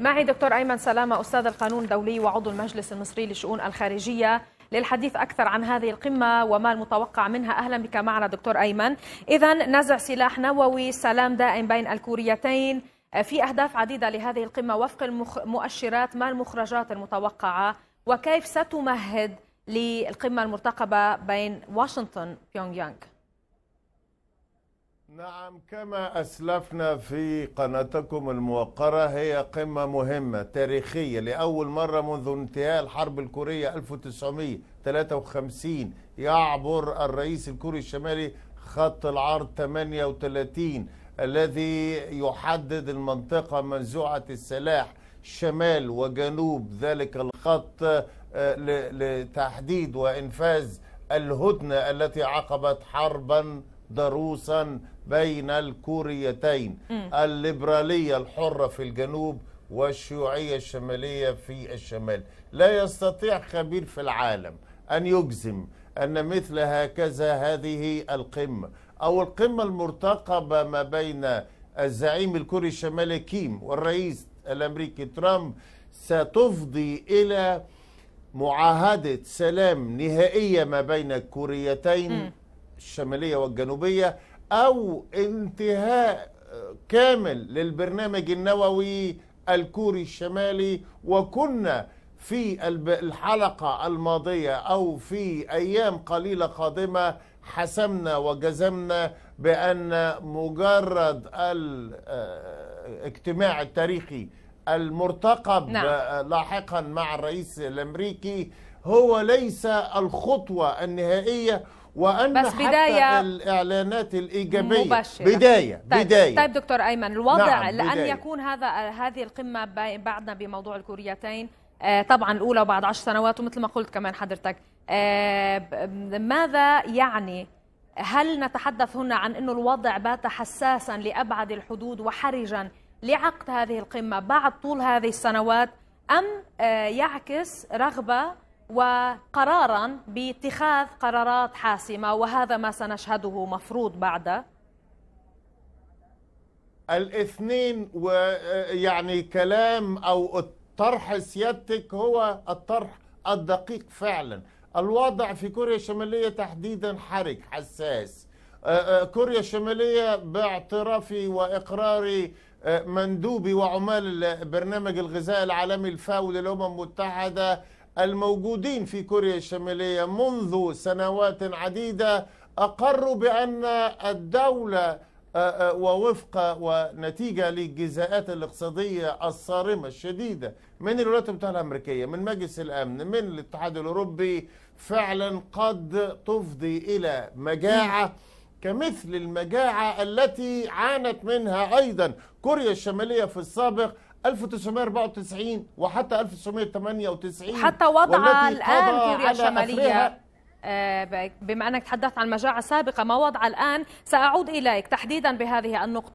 معي دكتور أيمن سلامة أستاذ القانون الدولي وعضو المجلس المصري للشؤون الخارجية للحديث أكثر عن هذه القمة وما المتوقع منها أهلا بك معنا دكتور أيمن إذا نزع سلاح نووي سلام دائم بين الكوريتين في أهداف عديدة لهذه القمة وفق المؤشرات ما المخرجات المتوقعة وكيف ستمهد للقمة المرتقبة بين واشنطن بيونغ يانغ نعم كما أسلفنا في قناتكم الموقرة هي قمة مهمة تاريخية لأول مرة منذ انتهاء الحرب الكورية 1953 يعبر الرئيس الكوري الشمالي خط العرض 38 الذي يحدد المنطقة منزوعة السلاح شمال وجنوب ذلك الخط آه، لتحديد وإنفاذ الهدنة التي عقبت حربا ضروسا بين الكوريتين الليبرالية الحرة في الجنوب والشيوعية الشمالية في الشمال لا يستطيع خبير في العالم أن يجزم أن مثل هكذا هذه القمة أو القمة المرتقبة ما بين الزعيم الكوري الشمالي كيم والرئيس الأمريكي ترامب ستفضي إلى معاهدة سلام نهائية ما بين الكوريتين الشمالية والجنوبية أو انتهاء آه، كامل للبرنامج النووي الكوري الشمالي وكنا في الحلقة الماضية أو في أيام قليلة قادمة حسمنا وجزمنا بأن مجرد الاجتماع آه، التاريخي المرتقب نعم. آه، لاحقا مع الرئيس الأمريكي هو ليس الخطوة النهائية وان بس بداية الاعلانات الايجابيه مباشرة. بدايه طيب. بدايه طيب دكتور ايمن الوضع نعم لان بداية. يكون هذا هذه القمه بعدنا بموضوع الكوريتين آه، طبعا الاولى وبعد عشر سنوات ومثل ما قلت كمان حضرتك آه، ماذا يعني هل نتحدث هنا عن انه الوضع بات حساسا لأبعد الحدود وحرجا لعقد هذه القمة بعد طول هذه السنوات أم آه، يعكس رغبة وقرارا باتخاذ قرارات حاسمه وهذا ما سنشهده مفروض بعد الاثنين ويعني كلام او طرح سيادتك هو الطرح الدقيق فعلا الوضع في كوريا الشماليه تحديدا حرج حساس أه، أه، كوريا الشماليه باعترافي واقراري أه، مندوبي وعمال برنامج الغذاء العالمي الفاو للامم المتحده الموجودين في كوريا الشمالية منذ سنوات عديدة أقروا بأن الدولة آه، آه، ووفق ونتيجة للجزاءات الاقتصادية الصارمة الشديدة من الولايات المتحدة الأمريكية من مجلس الأمن من الاتحاد الأوروبي فعلا قد تفضي إلى مجاعة كمثل المجاعة التي عانت منها أيضا كوريا الشمالية في السابق 1994 وحتى 1998 حتى وضع الآن كوريا الشمالية آه، بما أنك تحدثت عن مجاعة سابقة ما وضع الآن سأعود إليك تحديدا بهذه النقطة